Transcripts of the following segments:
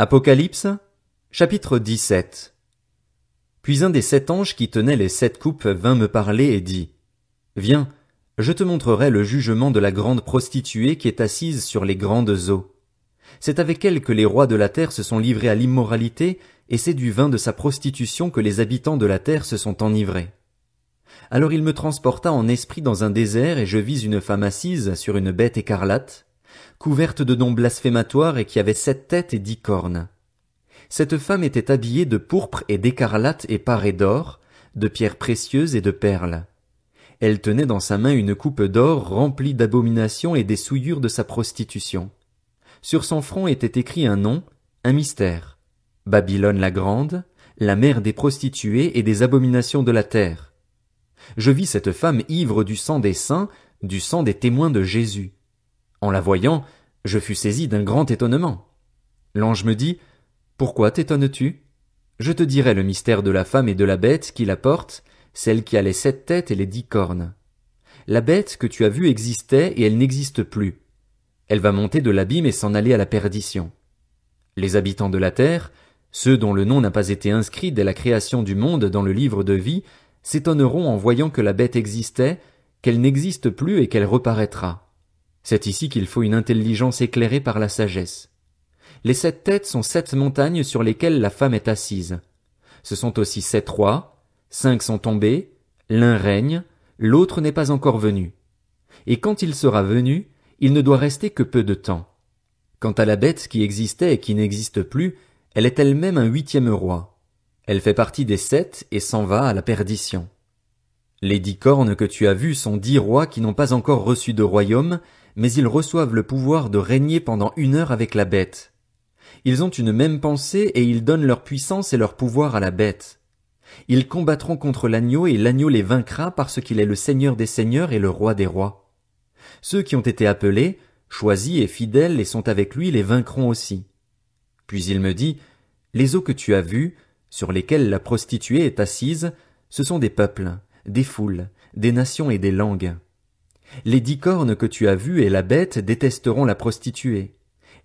Apocalypse, chapitre 17. Puis un des sept anges qui tenaient les sept coupes vint me parler et dit, Viens, je te montrerai le jugement de la grande prostituée qui est assise sur les grandes eaux. C'est avec elle que les rois de la terre se sont livrés à l'immoralité, et c'est du vin de sa prostitution que les habitants de la terre se sont enivrés. Alors il me transporta en esprit dans un désert, et je vis une femme assise sur une bête écarlate, couverte de noms blasphématoires et qui avait sept têtes et dix cornes. Cette femme était habillée de pourpre et d'écarlate et parée d'or, de pierres précieuses et de perles. Elle tenait dans sa main une coupe d'or remplie d'abominations et des souillures de sa prostitution. Sur son front était écrit un nom, un mystère. Babylone la Grande, la mère des prostituées et des abominations de la terre. Je vis cette femme ivre du sang des saints, du sang des témoins de Jésus. En la voyant, je fus saisi d'un grand étonnement. L'ange me dit, Pourquoi t'étonnes-tu? Je te dirai le mystère de la femme et de la bête qui la porte, celle qui a les sept têtes et les dix cornes. La bête que tu as vue existait et elle n'existe plus. Elle va monter de l'abîme et s'en aller à la perdition. Les habitants de la terre, ceux dont le nom n'a pas été inscrit dès la création du monde dans le livre de vie, s'étonneront en voyant que la bête existait, qu'elle n'existe plus et qu'elle reparaîtra. C'est ici qu'il faut une intelligence éclairée par la sagesse. Les sept têtes sont sept montagnes sur lesquelles la femme est assise. Ce sont aussi sept rois, cinq sont tombés, l'un règne, l'autre n'est pas encore venu. Et quand il sera venu, il ne doit rester que peu de temps. Quant à la bête qui existait et qui n'existe plus, elle est elle-même un huitième roi. Elle fait partie des sept et s'en va à la perdition. Les dix cornes que tu as vues sont dix rois qui n'ont pas encore reçu de royaume, mais ils reçoivent le pouvoir de régner pendant une heure avec la bête. Ils ont une même pensée et ils donnent leur puissance et leur pouvoir à la bête. Ils combattront contre l'agneau et l'agneau les vaincra parce qu'il est le Seigneur des seigneurs et le Roi des rois. Ceux qui ont été appelés, choisis et fidèles et sont avec lui les vaincront aussi. Puis il me dit, Les eaux que tu as vues, sur lesquelles la prostituée est assise, ce sont des peuples, des foules, des nations et des langues. Les dix cornes que tu as vues et la bête détesteront la prostituée.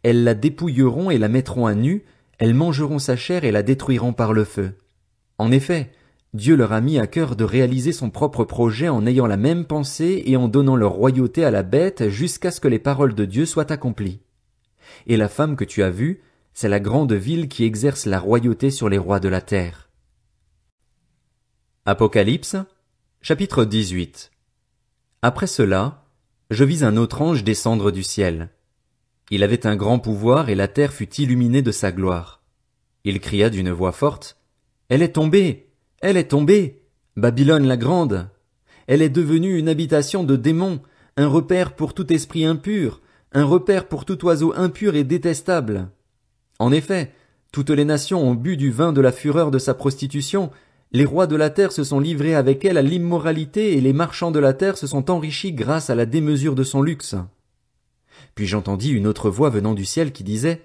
Elles la dépouilleront et la mettront à nu, elles mangeront sa chair et la détruiront par le feu. En effet, Dieu leur a mis à cœur de réaliser son propre projet en ayant la même pensée et en donnant leur royauté à la bête jusqu'à ce que les paroles de Dieu soient accomplies. Et la femme que tu as vue, c'est la grande ville qui exerce la royauté sur les rois de la terre. Apocalypse, chapitre 18. Après cela, je vis un autre ange descendre du ciel. Il avait un grand pouvoir et la terre fut illuminée de sa gloire. Il cria d'une voix forte, Elle est tombée! Elle est tombée! Babylone la grande! Elle est devenue une habitation de démons, un repère pour tout esprit impur, un repère pour tout oiseau impur et détestable. En effet, toutes les nations ont bu du vin de la fureur de sa prostitution, les rois de la terre se sont livrés avec elle à l'immoralité et les marchands de la terre se sont enrichis grâce à la démesure de son luxe. Puis j'entendis une autre voix venant du ciel qui disait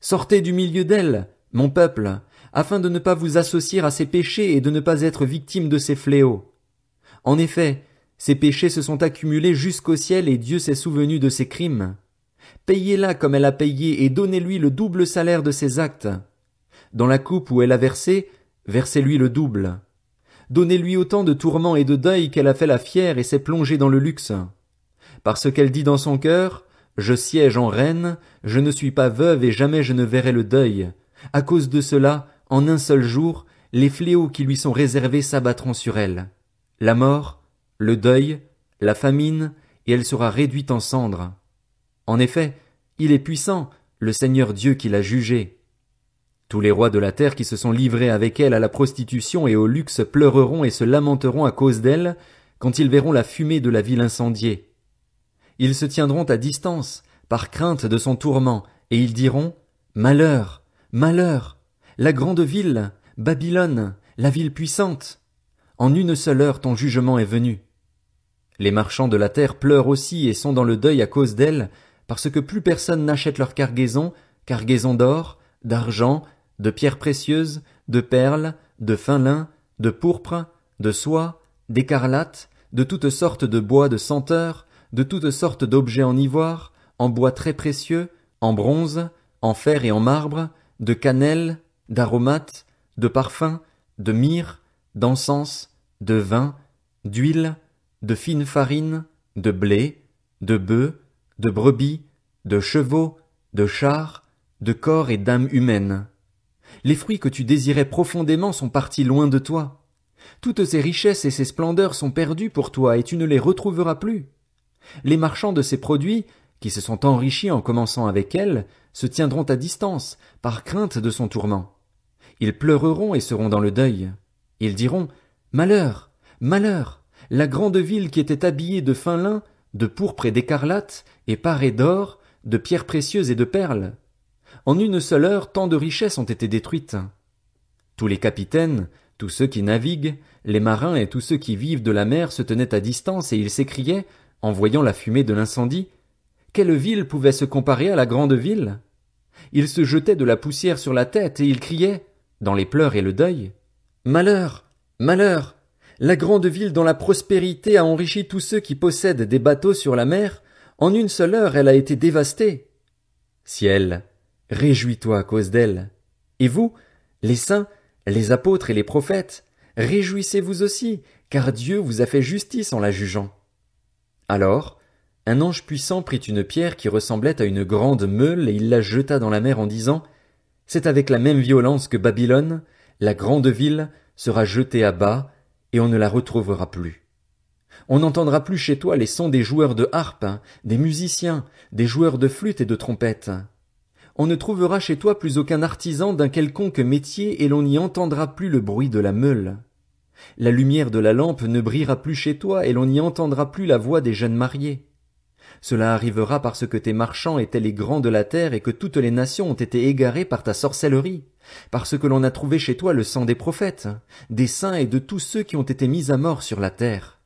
Sortez du milieu d'elle, mon peuple, afin de ne pas vous associer à ses péchés et de ne pas être victime de ses fléaux. En effet, ses péchés se sont accumulés jusqu'au ciel et Dieu s'est souvenu de ses crimes. Payez-la comme elle a payé et donnez-lui le double salaire de ses actes. Dans la coupe où elle a versé, Versez-lui le double. Donnez-lui autant de tourments et de deuil qu'elle a fait la fière et s'est plongée dans le luxe. Parce qu'elle dit dans son cœur, je siège en reine, je ne suis pas veuve et jamais je ne verrai le deuil. À cause de cela, en un seul jour, les fléaux qui lui sont réservés s'abattront sur elle. La mort, le deuil, la famine, et elle sera réduite en cendres. En effet, il est puissant, le Seigneur Dieu qui l'a jugé. » Tous les rois de la terre qui se sont livrés avec elle à la prostitution et au luxe pleureront et se lamenteront à cause d'elle quand ils verront la fumée de la ville incendiée. Ils se tiendront à distance, par crainte de son tourment, et ils diront Malheur, malheur, la grande ville, Babylone, la ville puissante. En une seule heure ton jugement est venu. Les marchands de la terre pleurent aussi et sont dans le deuil à cause d'elle, parce que plus personne n'achète leur cargaison, cargaison d'or, d'argent, de pierres précieuses, de perles, de fin lin, de pourpre, de soie, d'écarlate, de toutes sortes de bois de senteur, de toutes sortes d'objets en ivoire, en bois très précieux, en bronze, en fer et en marbre, de cannelle, d'aromates, de parfums, de myrrhe, d'encens, de vin, d'huile, de fine farine, de blé, de bœufs, de brebis, de chevaux, de chars, de corps et d'âmes humaines. Les fruits que tu désirais profondément sont partis loin de toi. Toutes ces richesses et ces splendeurs sont perdues pour toi et tu ne les retrouveras plus. Les marchands de ces produits, qui se sont enrichis en commençant avec elle, se tiendront à distance, par crainte de son tourment. Ils pleureront et seront dans le deuil. Ils diront, Malheur! Malheur! La grande ville qui était habillée de fin lin, de pourpre et d'écarlate, et parée d'or, de pierres précieuses et de perles, en une seule heure, tant de richesses ont été détruites. Tous les capitaines, tous ceux qui naviguent, les marins et tous ceux qui vivent de la mer se tenaient à distance et ils s'écriaient, en voyant la fumée de l'incendie, quelle ville pouvait se comparer à la grande ville? Ils se jetaient de la poussière sur la tête et ils criaient, dans les pleurs et le deuil, Malheur! Malheur! La grande ville dont la prospérité a enrichi tous ceux qui possèdent des bateaux sur la mer, en une seule heure elle a été dévastée. Ciel, Réjouis-toi à cause d'elle. Et vous, les saints, les apôtres et les prophètes, réjouissez-vous aussi, car Dieu vous a fait justice en la jugeant. Alors, un ange puissant prit une pierre qui ressemblait à une grande meule et il la jeta dans la mer en disant C'est avec la même violence que Babylone, la grande ville, sera jetée à bas, et on ne la retrouvera plus. On n'entendra plus chez toi les sons des joueurs de harpe, hein, des musiciens, des joueurs de flûte et de trompette on ne trouvera chez toi plus aucun artisan d'un quelconque métier et l'on n'y entendra plus le bruit de la meule. La lumière de la lampe ne brillera plus chez toi et l'on n'y entendra plus la voix des jeunes mariés. Cela arrivera parce que tes marchands étaient les grands de la terre et que toutes les nations ont été égarées par ta sorcellerie, parce que l'on a trouvé chez toi le sang des prophètes, des saints et de tous ceux qui ont été mis à mort sur la terre.